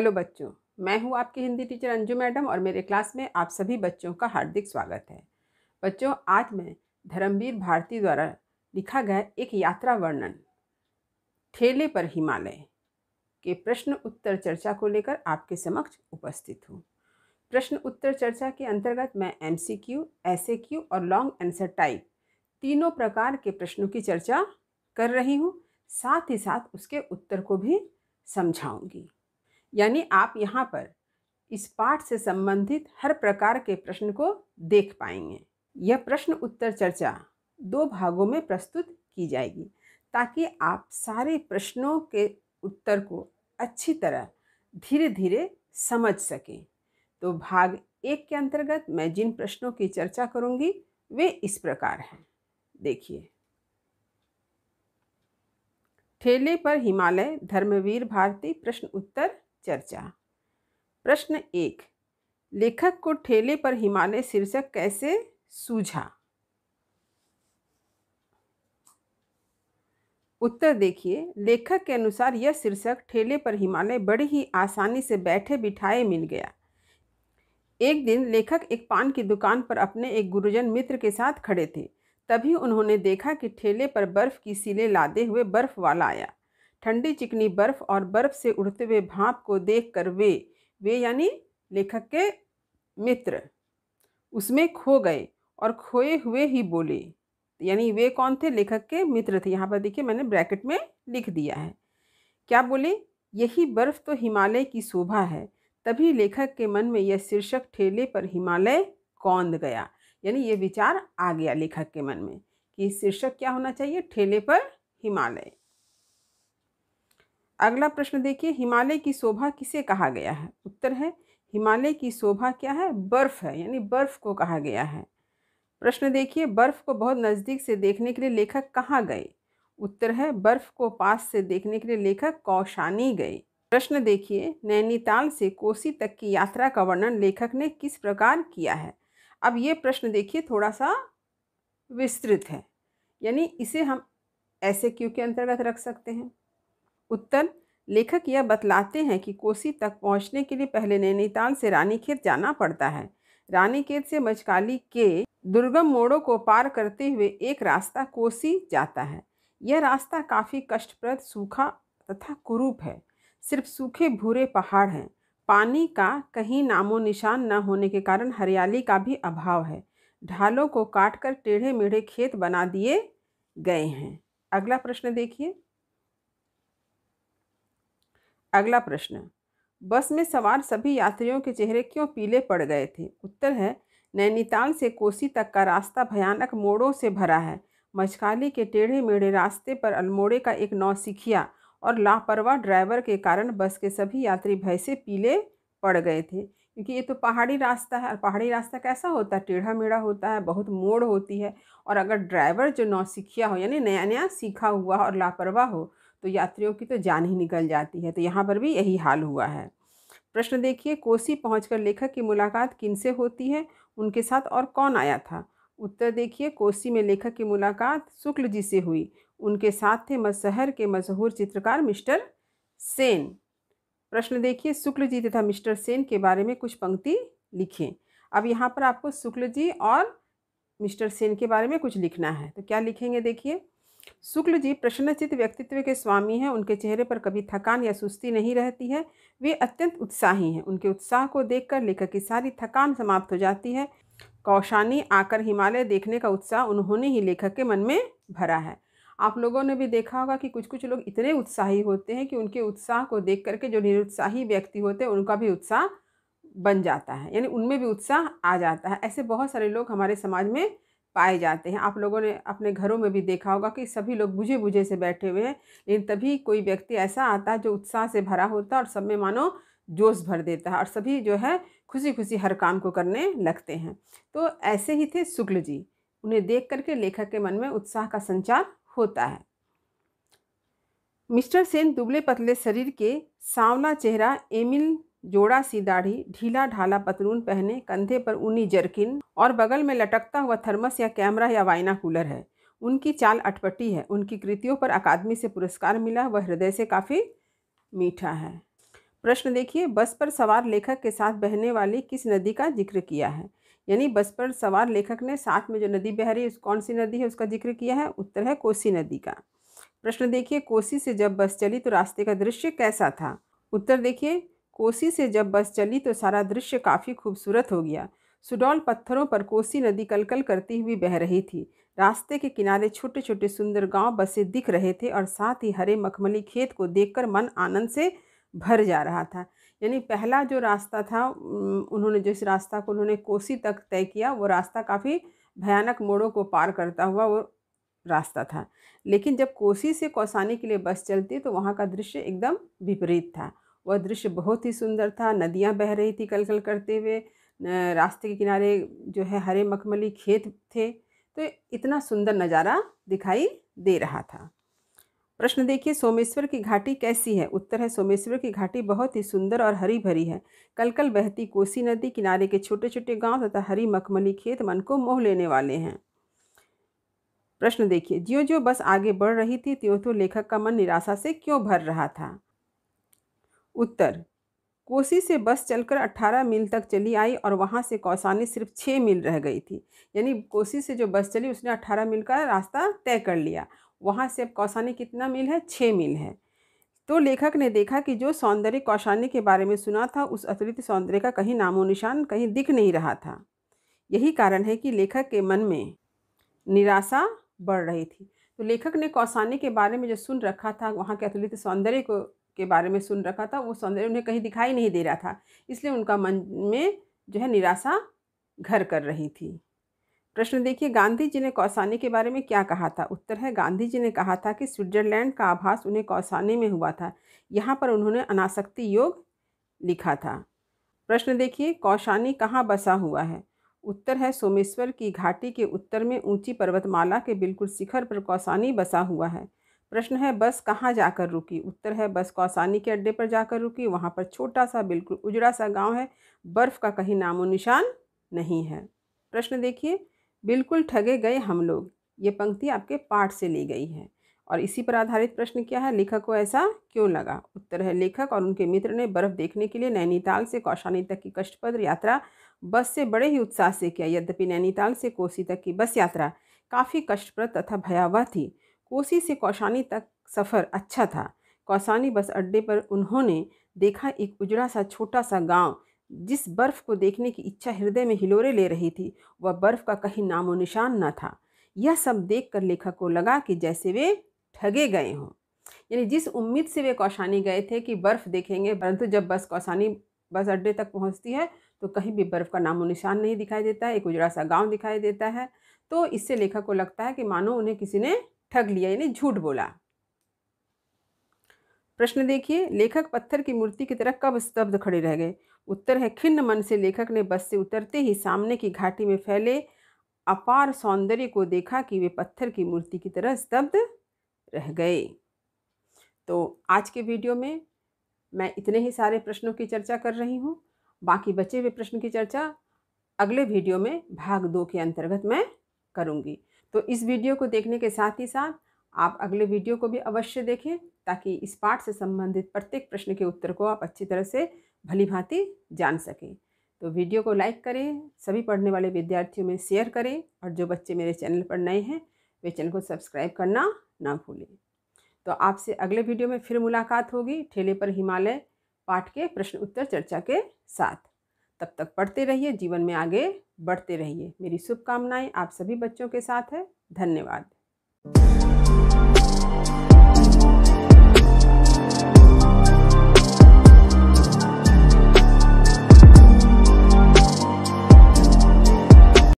hello बच्चों मैं हूं आपकी हिंदी टीचर अंजू मैडम और मेरे क्लास में आप सभी बच्चों का हार्दिक स्वागत है बच्चों आज मैं धर्मवीर भारती द्वारा लिखा गया एक यात्रा वर्णन ठेले पर हिमालय के प्रश्न उत्तर चर्चा को लेकर आपके समक्ष उपस्थित हूँ प्रश्न उत्तर चर्चा के अंतर्गत मैं M C Q S A Q और लॉन्ग आंसर टाइप तीनों प्रकार के प्रश्नों की चर्चा कर रही हूँ साथ ही साथ उसके उत्तर को भी समझाऊंगी यानी आप यहाँ पर इस पाठ से संबंधित हर प्रकार के प्रश्न को देख पाएंगे यह प्रश्न उत्तर चर्चा दो भागों में प्रस्तुत की जाएगी ताकि आप सारे प्रश्नों के उत्तर को अच्छी तरह धीरे धीरे समझ सकें तो भाग एक के अंतर्गत मैं जिन प्रश्नों की चर्चा करूंगी वे इस प्रकार हैं देखिए ठेले पर हिमालय धर्मवीर भारती प्रश्न उत्तर चर्चा प्रश्न एक लेखक को ठेले पर हिमालय शीर्षक कैसे सूझा उत्तर देखिए लेखक के अनुसार यह शीर्षक ठेले पर हिमालय बड़ी ही आसानी से बैठे बिठाए मिल गया एक दिन लेखक एक पान की दुकान पर अपने एक गुरुजन मित्र के साथ खड़े थे तभी उन्होंने देखा कि ठेले पर बर्फ़ की सीले लादे हुए बर्फ़ वाला आया ठंडी चिकनी बर्फ़ और बर्फ़ से उड़ते हुए भाप को देखकर वे वे यानी लेखक के मित्र उसमें खो गए और खोए हुए ही बोले यानी वे कौन थे लेखक के मित्र थे यहाँ पर देखिए मैंने ब्रैकेट में लिख दिया है क्या बोले यही बर्फ़ तो हिमालय की शोभा है तभी लेखक के मन में यह शीर्षक ठेले पर हिमालय कौंद गया यानी ये विचार आ गया लेखक के मन में कि शीर्षक क्या होना चाहिए ठेले पर हिमालय अगला प्रश्न देखिए हिमालय की शोभा किसे कहा गया है उत्तर है हिमालय की शोभा क्या है बर्फ़ है यानी बर्फ़ को कहा गया है प्रश्न देखिए बर्फ़ को बहुत नज़दीक से देखने के लिए लेखक कहाँ गए उत्तर है बर्फ़ को पास से देखने के लिए लेखक कौशानी गए प्रश्न देखिए नैनीताल से कोसी तक की यात्रा का वर्णन लेखक ने किस प्रकार किया है अब ये प्रश्न देखिए थोड़ा सा विस्तृत है यानी इसे हम ऐसे क्यों के अंतर्गत रख सकते हैं उत्तर लेखक यह बतलाते हैं कि कोसी तक पहुंचने के लिए पहले नैनीताल से रानीखेत जाना पड़ता है रानीखेत से मचकाली के दुर्गम मोड़ों को पार करते हुए एक रास्ता कोसी जाता है यह रास्ता काफ़ी कष्टप्रद सूखा तथा कुरूप है सिर्फ सूखे भूरे पहाड़ हैं पानी का कहीं नामो निशान न होने के कारण हरियाली का भी अभाव है ढालों को काटकर टेढ़े मेढ़े खेत बना दिए गए हैं अगला प्रश्न देखिए अगला प्रश्न बस में सवार सभी यात्रियों के चेहरे क्यों पीले पड़ गए थे उत्तर है नैनीताल से कोसी तक का रास्ता भयानक मोड़ों से भरा है मछकाली के टेढ़े मेढ़े रास्ते पर अल्मोड़े का एक नौसिखिया और लापरवाह ड्राइवर के कारण बस के सभी यात्री भय से पीले पड़ गए थे क्योंकि ये तो पहाड़ी रास्ता है और पहाड़ी रास्ता कैसा होता है टेढ़ा मेढ़ा होता है बहुत मोड़ होती है और अगर ड्राइवर जो नौसिखिया हो यानी नया नया सीखा हुआ और लापरवाह हो तो यात्रियों की तो जान ही निकल जाती है तो यहाँ पर भी यही हाल हुआ है प्रश्न देखिए कोसी पहुंचकर लेखक की मुलाकात किन से होती है उनके साथ और कौन आया था उत्तर देखिए कोसी में लेखक की मुलाकात शुक्ल जी से हुई उनके साथ थे मसहर के मशहूर चित्रकार मिस्टर सेन प्रश्न देखिए शुक्ल जी तथा मिस्टर सेन के बारे में कुछ पंक्ति लिखें अब यहाँ पर आपको शुक्ल जी और मिस्टर सेन के बारे में कुछ लिखना है तो क्या लिखेंगे देखिए शुक्ल जी प्रश्नचित व्यक्तित्व के स्वामी हैं उनके चेहरे पर कभी थकान या सुस्ती नहीं रहती है वे अत्यंत उत्साही हैं उनके उत्साह को देखकर लेखक की सारी थकान समाप्त हो जाती है कौशानी आकर हिमालय देखने का उत्साह उन्होंने ही लेखक के मन में भरा है आप लोगों ने भी देखा होगा कि कुछ कुछ लोग इतने उत्साही होते हैं कि उनके उत्साह को देख करके जो निरुत्साही व्यक्ति होते हैं उनका भी उत्साह बन जाता है यानी उनमें भी उत्साह आ जाता है ऐसे बहुत सारे लोग हमारे समाज में पाए जाते हैं आप लोगों ने अपने घरों में भी देखा होगा कि सभी लोग बुझे बुझे से बैठे हुए हैं लेकिन तभी कोई व्यक्ति ऐसा आता है जो उत्साह से भरा होता है और सब में मानो जोश भर देता है और सभी जो है खुशी खुशी हर काम को करने लगते हैं तो ऐसे ही थे शुक्ल जी उन्हें देख करके लेखक के मन में उत्साह का संचार होता है मिस्टर सेन दुबले पतले शरीर के सांवला चेहरा एमिल जोड़ा सी दाढ़ी ढीला ढाला पतलून पहने कंधे पर ऊनी जर्किन और बगल में लटकता हुआ थर्मस या कैमरा या वाइना कूलर है उनकी चाल अटपटी है उनकी कृतियों पर अकादमी से पुरस्कार मिला वह हृदय से काफ़ी मीठा है प्रश्न देखिए बस पर सवार लेखक के साथ बहने वाली किस नदी का जिक्र किया है यानी बस पर सवार लेखक ने साथ में जो नदी बह रही है कौन सी नदी है उसका जिक्र किया है उत्तर है कोसी नदी का प्रश्न देखिए कोसी से जब बस चली तो रास्ते का दृश्य कैसा था उत्तर देखिए कोसी से जब बस चली तो सारा दृश्य काफ़ी खूबसूरत हो गया सुडौल पत्थरों पर कोसी नदी कलकल करती हुई बह रही थी रास्ते के किनारे छोटे छोटे सुंदर गांव बसे दिख रहे थे और साथ ही हरे मखमली खेत को देखकर मन आनंद से भर जा रहा था यानी पहला जो रास्ता था उन्होंने जिस रास्ता को उन्होंने कोसी तक तय किया वो रास्ता काफ़ी भयानक मोड़ों को पार करता हुआ वो रास्ता था लेकिन जब कोसी से कौसानी के लिए बस चलती तो वहाँ का दृश्य एकदम विपरीत था वह दृश्य बहुत ही सुंदर था नदियाँ बह रही थी कलकल -कल करते हुए रास्ते के किनारे जो है हरे मखमली खेत थे तो इतना सुंदर नज़ारा दिखाई दे रहा था प्रश्न देखिए सोमेश्वर की घाटी कैसी है उत्तर है सोमेश्वर की घाटी बहुत ही सुंदर और हरी भरी है कलकल -कल बहती कोसी नदी किनारे के छोटे छोटे गांव तथा हरी मखमली खेत मन को मोह लेने वाले हैं प्रश्न देखिए ज्यो ज्यो बस आगे बढ़ रही थी त्यों तो लेखक का मन निराशा से क्यों भर रहा था उत्तर कोसी से बस चलकर 18 मील तक चली आई और वहाँ से कौसानी सिर्फ 6 मील रह गई थी यानी कोसी से जो बस चली उसने 18 मील का रास्ता तय कर लिया वहाँ से अब कौसानी कितना मील है 6 मील है तो लेखक ने देखा कि जो सौंदर्य कौशानी के बारे में सुना था उस अतिरिक्त सौंदर्य का कहीं नामो निशान कहीं दिख नहीं रहा था यही कारण है कि लेखक के मन में निराशा बढ़ रही थी तो लेखक ने कौसानी के बारे में जो सुन रखा था वहाँ के अतिरिक्त सौंदर्य को के बारे में सुन रखा था वो सौंदर्य उन्हें कहीं दिखाई नहीं दे रहा था इसलिए उनका मन में जो है निराशा घर कर रही थी प्रश्न देखिए गांधी जी ने कौसानी के बारे में क्या कहा था उत्तर है गांधी जी ने कहा था कि स्विट्जरलैंड का आभास उन्हें कौसानी में हुआ था यहाँ पर उन्होंने अनासक्ति योग लिखा था प्रश्न देखिए कौशानी कहाँ बसा हुआ है उत्तर है सोमेश्वर की घाटी के उत्तर में ऊंची पर्वतमाला के बिल्कुल शिखर पर कौसानी बसा हुआ है प्रश्न है बस कहाँ जाकर रुकी उत्तर है बस कौसानी के अड्डे पर जाकर रुकी वहाँ पर छोटा सा बिल्कुल उजड़ा सा गांव है बर्फ़ का कहीं नामो निशान नहीं है प्रश्न देखिए बिल्कुल ठगे गए हम लोग ये पंक्ति आपके पाठ से ली गई है और इसी पर आधारित प्रश्न क्या है लेखक को ऐसा क्यों लगा उत्तर है लेखक और उनके मित्र ने बर्फ़ देखने के लिए नैनीताल से कौशानी तक की कष्टपद यात्रा बस से बड़े ही उत्साह से किया यद्यपि नैनीताल से कोसी तक की बस यात्रा काफ़ी कष्टप्रद तथा भयावह थी कोसी से कौशानी तक सफ़र अच्छा था कौसानी बस अड्डे पर उन्होंने देखा एक उजड़ा सा छोटा सा गांव जिस बर्फ़ को देखने की इच्छा हृदय में हिलोरे ले रही थी वह बर्फ़ का कहीं नामो निशान न था यह सब देखकर लेखक को लगा कि जैसे वे ठगे गए हों यानी जिस उम्मीद से वे कौशानी गए थे कि बर्फ़ देखेंगे परंतु जब बस कौशानी बस अड्डे तक पहुंचती है तो कहीं भी बर्फ़ का नामो निशान नहीं दिखाई देता है एक उजड़ा सा गांव दिखाई देता है तो इससे लेखक को लगता है कि मानो उन्हें किसी ने ठग लिया यानी झूठ बोला प्रश्न देखिए लेखक पत्थर की मूर्ति की तरह कब स्तब्ध खड़े रह गए उत्तर है खिन्न मन से लेखक ने बस से उतरते ही सामने की घाटी में फैले अपार सौंदर्य को देखा कि वे पत्थर की मूर्ति की तरह स्तब्ध रह गए तो आज के वीडियो में मैं इतने ही सारे प्रश्नों की चर्चा कर रही हूँ बाकी बचे हुए प्रश्न की चर्चा अगले वीडियो में भाग दो के अंतर्गत मैं करूँगी तो इस वीडियो को देखने के साथ ही साथ आप अगले वीडियो को भी अवश्य देखें ताकि इस पाठ से संबंधित प्रत्येक प्रश्न के उत्तर को आप अच्छी तरह से भली भांति जान सकें तो वीडियो को लाइक करें सभी पढ़ने वाले विद्यार्थियों में शेयर करें और जो बच्चे मेरे चैनल पर नए हैं वे चैनल को सब्सक्राइब करना ना भूलें तो आपसे अगले वीडियो में फिर मुलाकात होगी ठेले पर हिमालय पाठ के प्रश्न उत्तर चर्चा के साथ तब तक पढ़ते रहिए जीवन में आगे बढ़ते रहिए मेरी शुभकामनाएं आप सभी बच्चों के साथ है धन्यवाद